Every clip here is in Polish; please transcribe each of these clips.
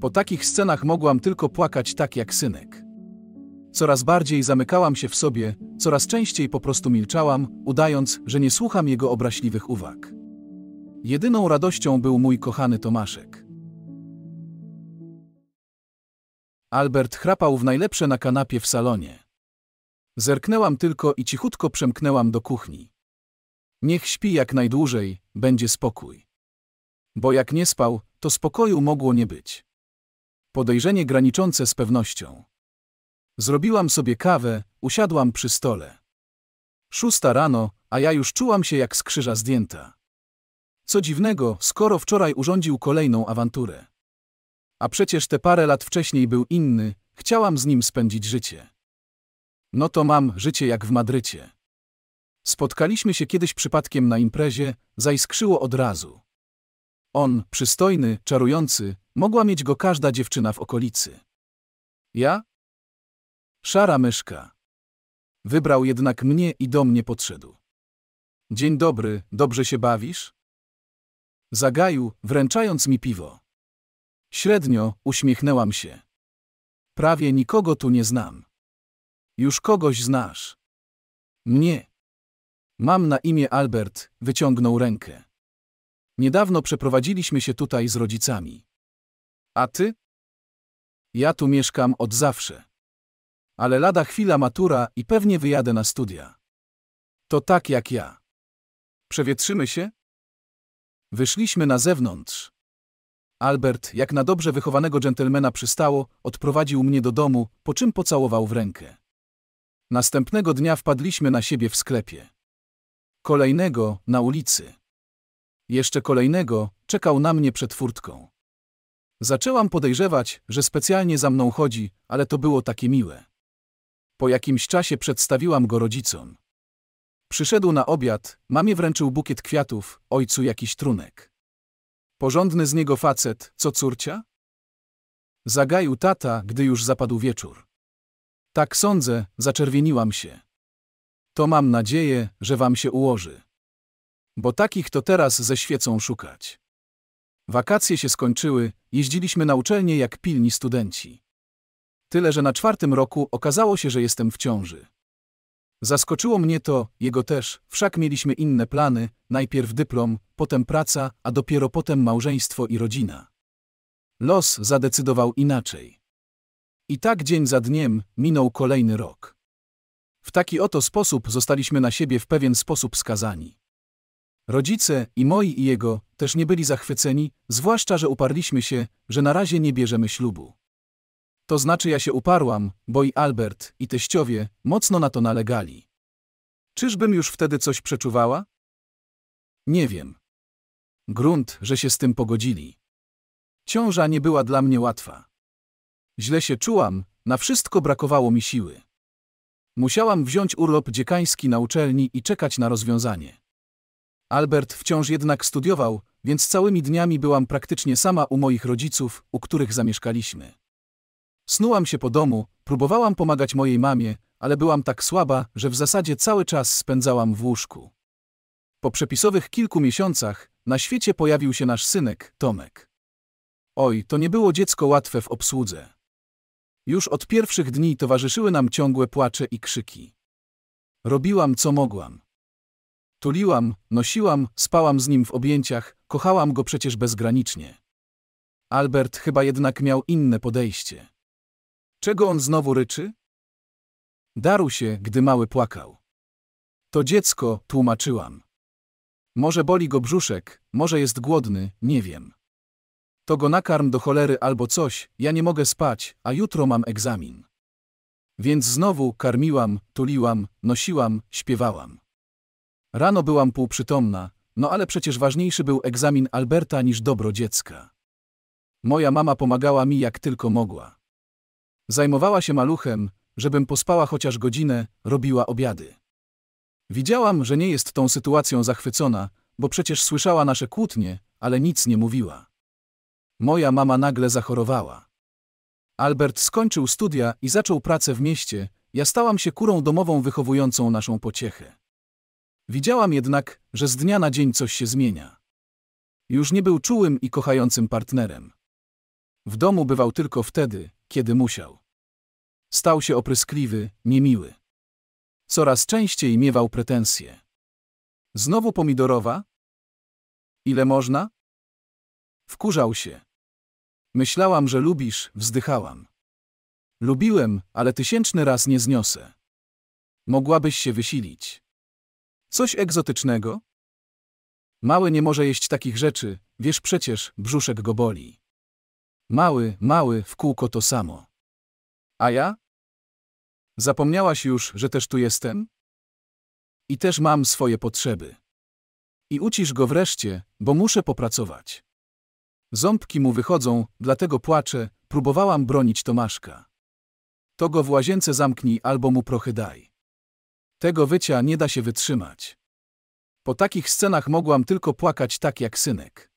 Po takich scenach mogłam tylko płakać tak jak synek. Coraz bardziej zamykałam się w sobie, coraz częściej po prostu milczałam, udając, że nie słucham jego obraźliwych uwag. Jedyną radością był mój kochany Tomaszek. Albert chrapał w najlepsze na kanapie w salonie. Zerknęłam tylko i cichutko przemknęłam do kuchni. Niech śpi jak najdłużej, będzie spokój. Bo jak nie spał, to spokoju mogło nie być podejrzenie graniczące z pewnością. Zrobiłam sobie kawę, usiadłam przy stole. Szósta rano, a ja już czułam się jak z krzyża zdjęta. Co dziwnego, skoro wczoraj urządził kolejną awanturę. A przecież te parę lat wcześniej był inny, chciałam z nim spędzić życie. No to mam życie jak w Madrycie. Spotkaliśmy się kiedyś przypadkiem na imprezie, zaiskrzyło od razu. On, przystojny, czarujący, Mogła mieć go każda dziewczyna w okolicy. Ja? Szara myszka. Wybrał jednak mnie i do mnie podszedł. Dzień dobry, dobrze się bawisz? Zagaił, wręczając mi piwo. Średnio uśmiechnęłam się. Prawie nikogo tu nie znam. Już kogoś znasz. Mnie. Mam na imię Albert, wyciągnął rękę. Niedawno przeprowadziliśmy się tutaj z rodzicami. A ty? Ja tu mieszkam od zawsze. Ale lada chwila matura i pewnie wyjadę na studia. To tak jak ja. Przewietrzymy się? Wyszliśmy na zewnątrz. Albert, jak na dobrze wychowanego dżentelmena przystało, odprowadził mnie do domu, po czym pocałował w rękę. Następnego dnia wpadliśmy na siebie w sklepie. Kolejnego na ulicy. Jeszcze kolejnego czekał na mnie przed furtką. Zaczęłam podejrzewać, że specjalnie za mną chodzi, ale to było takie miłe. Po jakimś czasie przedstawiłam go rodzicom. Przyszedł na obiad, mamie wręczył bukiet kwiatów, ojcu jakiś trunek. Porządny z niego facet, co córcia? Zagaił tata, gdy już zapadł wieczór. Tak sądzę, zaczerwieniłam się. To mam nadzieję, że wam się ułoży. Bo takich to teraz ze świecą szukać. Wakacje się skończyły, jeździliśmy na uczelnię jak pilni studenci. Tyle, że na czwartym roku okazało się, że jestem w ciąży. Zaskoczyło mnie to, jego też, wszak mieliśmy inne plany, najpierw dyplom, potem praca, a dopiero potem małżeństwo i rodzina. Los zadecydował inaczej. I tak dzień za dniem minął kolejny rok. W taki oto sposób zostaliśmy na siebie w pewien sposób skazani. Rodzice, i moi i jego, też nie byli zachwyceni, zwłaszcza, że uparliśmy się, że na razie nie bierzemy ślubu. To znaczy ja się uparłam, bo i Albert, i teściowie, mocno na to nalegali. Czyżbym już wtedy coś przeczuwała? Nie wiem. Grunt, że się z tym pogodzili. Ciąża nie była dla mnie łatwa. Źle się czułam, na wszystko brakowało mi siły. Musiałam wziąć urlop dziekański na uczelni i czekać na rozwiązanie. Albert wciąż jednak studiował, więc całymi dniami byłam praktycznie sama u moich rodziców, u których zamieszkaliśmy. Snułam się po domu, próbowałam pomagać mojej mamie, ale byłam tak słaba, że w zasadzie cały czas spędzałam w łóżku. Po przepisowych kilku miesiącach na świecie pojawił się nasz synek, Tomek. Oj, to nie było dziecko łatwe w obsłudze. Już od pierwszych dni towarzyszyły nam ciągłe płacze i krzyki. Robiłam co mogłam. Tuliłam, nosiłam, spałam z nim w objęciach, kochałam go przecież bezgranicznie. Albert chyba jednak miał inne podejście. Czego on znowu ryczy? Darł się, gdy mały płakał. To dziecko, tłumaczyłam. Może boli go brzuszek, może jest głodny, nie wiem. To go nakarm do cholery albo coś, ja nie mogę spać, a jutro mam egzamin. Więc znowu karmiłam, tuliłam, nosiłam, śpiewałam. Rano byłam półprzytomna, no ale przecież ważniejszy był egzamin Alberta niż dobro dziecka. Moja mama pomagała mi jak tylko mogła. Zajmowała się maluchem, żebym pospała chociaż godzinę, robiła obiady. Widziałam, że nie jest tą sytuacją zachwycona, bo przecież słyszała nasze kłótnie, ale nic nie mówiła. Moja mama nagle zachorowała. Albert skończył studia i zaczął pracę w mieście, ja stałam się kurą domową wychowującą naszą pociechę. Widziałam jednak, że z dnia na dzień coś się zmienia. Już nie był czułym i kochającym partnerem. W domu bywał tylko wtedy, kiedy musiał. Stał się opryskliwy, niemiły. Coraz częściej miewał pretensje. Znowu pomidorowa? Ile można? Wkurzał się. Myślałam, że lubisz, wzdychałam. Lubiłem, ale tysięczny raz nie zniosę. Mogłabyś się wysilić. Coś egzotycznego? Mały nie może jeść takich rzeczy, wiesz przecież, brzuszek go boli. Mały, mały, w kółko to samo. A ja? Zapomniałaś już, że też tu jestem? I też mam swoje potrzeby. I ucisz go wreszcie, bo muszę popracować. Ząbki mu wychodzą, dlatego płaczę, próbowałam bronić Tomaszka. To go w łazience zamknij albo mu prochy daj. Tego wycia nie da się wytrzymać. Po takich scenach mogłam tylko płakać tak jak synek.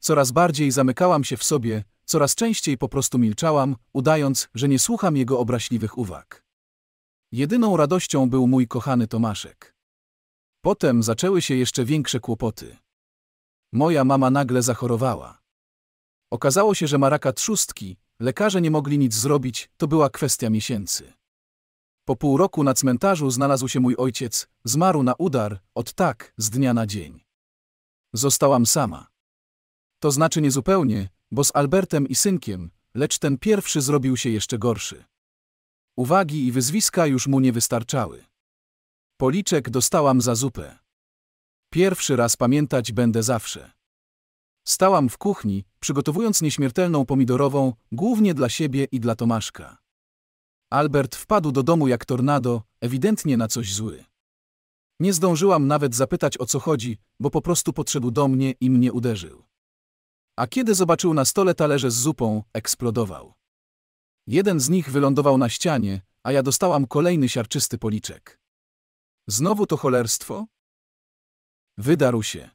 Coraz bardziej zamykałam się w sobie, coraz częściej po prostu milczałam, udając, że nie słucham jego obraźliwych uwag. Jedyną radością był mój kochany Tomaszek. Potem zaczęły się jeszcze większe kłopoty. Moja mama nagle zachorowała. Okazało się, że ma raka trzustki, lekarze nie mogli nic zrobić, to była kwestia miesięcy. Po pół roku na cmentarzu znalazł się mój ojciec, zmarł na udar, od tak, z dnia na dzień. Zostałam sama. To znaczy nie zupełnie, bo z Albertem i synkiem, lecz ten pierwszy zrobił się jeszcze gorszy. Uwagi i wyzwiska już mu nie wystarczały. Policzek dostałam za zupę. Pierwszy raz pamiętać będę zawsze. Stałam w kuchni, przygotowując nieśmiertelną pomidorową, głównie dla siebie i dla Tomaszka. Albert wpadł do domu jak tornado, ewidentnie na coś zły. Nie zdążyłam nawet zapytać o co chodzi, bo po prostu podszedł do mnie i mnie uderzył. A kiedy zobaczył na stole talerze z zupą, eksplodował. Jeden z nich wylądował na ścianie, a ja dostałam kolejny siarczysty policzek. Znowu to cholerstwo? Wydarł się.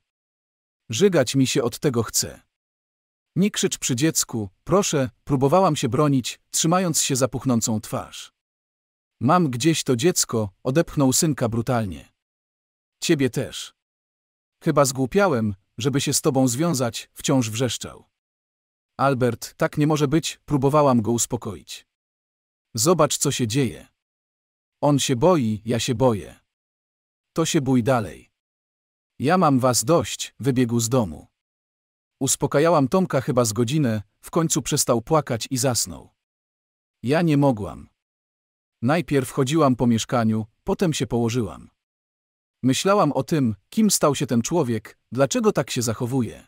Żygać mi się od tego chce. Nie krzycz przy dziecku, proszę, próbowałam się bronić, trzymając się za puchnącą twarz. Mam gdzieś to dziecko, odepchnął synka brutalnie. Ciebie też. Chyba zgłupiałem, żeby się z tobą związać, wciąż wrzeszczał. Albert, tak nie może być, próbowałam go uspokoić. Zobacz, co się dzieje. On się boi, ja się boję. To się bój dalej. Ja mam was dość, wybiegł z domu. Uspokajałam Tomka chyba z godzinę, w końcu przestał płakać i zasnął. Ja nie mogłam. Najpierw chodziłam po mieszkaniu, potem się położyłam. Myślałam o tym, kim stał się ten człowiek, dlaczego tak się zachowuje.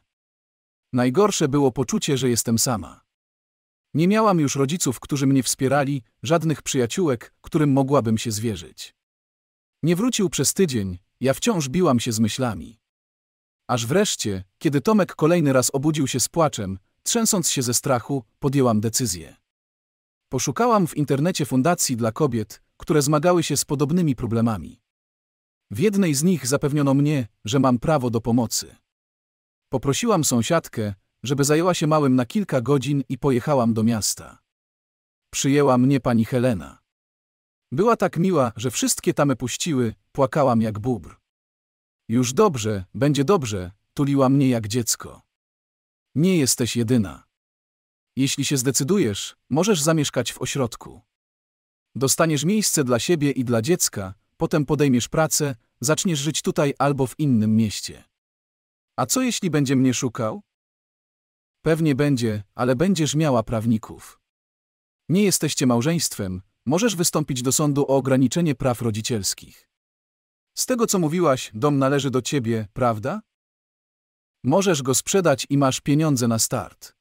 Najgorsze było poczucie, że jestem sama. Nie miałam już rodziców, którzy mnie wspierali, żadnych przyjaciółek, którym mogłabym się zwierzyć. Nie wrócił przez tydzień, ja wciąż biłam się z myślami. Aż wreszcie, kiedy Tomek kolejny raz obudził się z płaczem, trzęsąc się ze strachu, podjęłam decyzję. Poszukałam w internecie fundacji dla kobiet, które zmagały się z podobnymi problemami. W jednej z nich zapewniono mnie, że mam prawo do pomocy. Poprosiłam sąsiadkę, żeby zajęła się małym na kilka godzin i pojechałam do miasta. Przyjęła mnie pani Helena. Była tak miła, że wszystkie tamy puściły, płakałam jak bóbr. Już dobrze, będzie dobrze, tuliła mnie jak dziecko. Nie jesteś jedyna. Jeśli się zdecydujesz, możesz zamieszkać w ośrodku. Dostaniesz miejsce dla siebie i dla dziecka, potem podejmiesz pracę, zaczniesz żyć tutaj albo w innym mieście. A co jeśli będzie mnie szukał? Pewnie będzie, ale będziesz miała prawników. Nie jesteście małżeństwem, możesz wystąpić do sądu o ograniczenie praw rodzicielskich. Z tego, co mówiłaś, dom należy do ciebie, prawda? Możesz go sprzedać i masz pieniądze na start.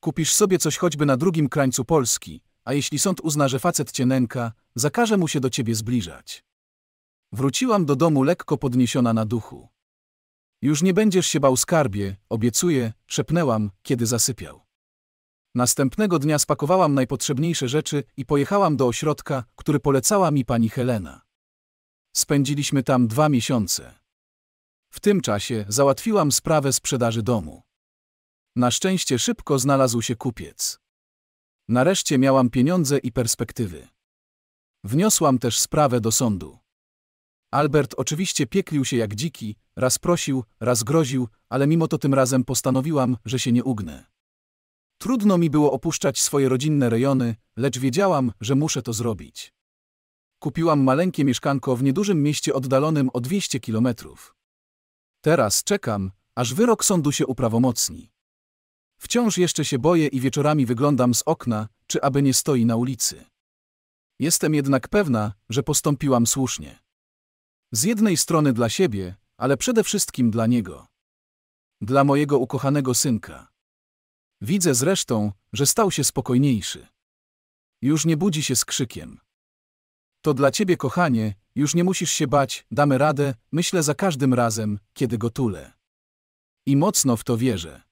Kupisz sobie coś choćby na drugim krańcu Polski, a jeśli sąd uzna, że facet cię nęka, zakaże mu się do ciebie zbliżać. Wróciłam do domu lekko podniesiona na duchu. Już nie będziesz się bał skarbie, obiecuję, szepnęłam, kiedy zasypiał. Następnego dnia spakowałam najpotrzebniejsze rzeczy i pojechałam do ośrodka, który polecała mi pani Helena. Spędziliśmy tam dwa miesiące. W tym czasie załatwiłam sprawę sprzedaży domu. Na szczęście szybko znalazł się kupiec. Nareszcie miałam pieniądze i perspektywy. Wniosłam też sprawę do sądu. Albert oczywiście pieklił się jak dziki, raz prosił, raz groził, ale mimo to tym razem postanowiłam, że się nie ugnę. Trudno mi było opuszczać swoje rodzinne rejony, lecz wiedziałam, że muszę to zrobić kupiłam maleńkie mieszkanko w niedużym mieście oddalonym o 200 kilometrów. Teraz czekam, aż wyrok sądu się uprawomocni. Wciąż jeszcze się boję i wieczorami wyglądam z okna, czy aby nie stoi na ulicy. Jestem jednak pewna, że postąpiłam słusznie. Z jednej strony dla siebie, ale przede wszystkim dla niego. Dla mojego ukochanego synka. Widzę zresztą, że stał się spokojniejszy. Już nie budzi się z krzykiem. To dla ciebie, kochanie, już nie musisz się bać, damy radę, myślę za każdym razem, kiedy go tulę. I mocno w to wierzę.